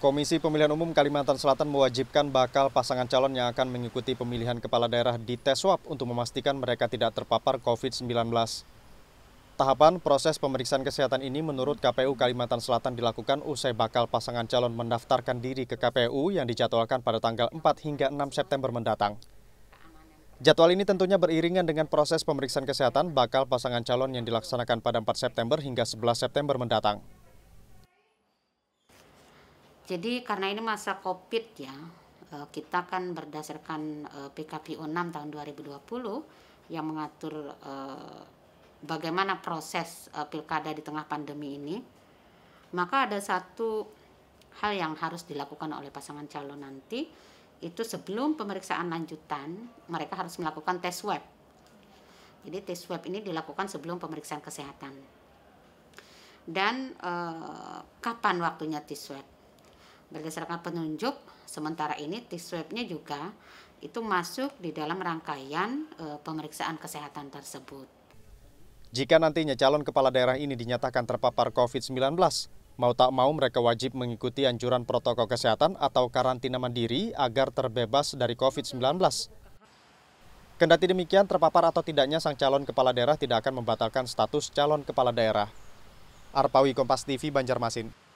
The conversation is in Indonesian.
Komisi Pemilihan Umum Kalimantan Selatan mewajibkan bakal pasangan calon yang akan mengikuti pemilihan kepala daerah di tes swab untuk memastikan mereka tidak terpapar COVID-19. Tahapan proses pemeriksaan kesehatan ini menurut KPU Kalimantan Selatan dilakukan usai bakal pasangan calon mendaftarkan diri ke KPU yang dijadwalkan pada tanggal 4 hingga 6 September mendatang. Jadwal ini tentunya beriringan dengan proses pemeriksaan kesehatan bakal pasangan calon yang dilaksanakan pada 4 September hingga 11 September mendatang. Jadi karena ini masa COVID ya, eh, kita kan berdasarkan eh, PKPU 6 tahun 2020 yang mengatur eh, bagaimana proses pilkada di tengah pandemi ini, maka ada satu hal yang harus dilakukan oleh pasangan calon nanti itu sebelum pemeriksaan lanjutan mereka harus melakukan tes swab. Jadi tes swab ini dilakukan sebelum pemeriksaan kesehatan. Dan eh, kapan waktunya tes swab? berdasarkan penunjuk sementara ini tes swabnya juga itu masuk di dalam rangkaian e, pemeriksaan kesehatan tersebut. Jika nantinya calon kepala daerah ini dinyatakan terpapar COVID-19, mau tak mau mereka wajib mengikuti anjuran protokol kesehatan atau karantina mandiri agar terbebas dari COVID-19. Kendati demikian, terpapar atau tidaknya sang calon kepala daerah tidak akan membatalkan status calon kepala daerah. Arpawi Kompas TV Banjarmasin.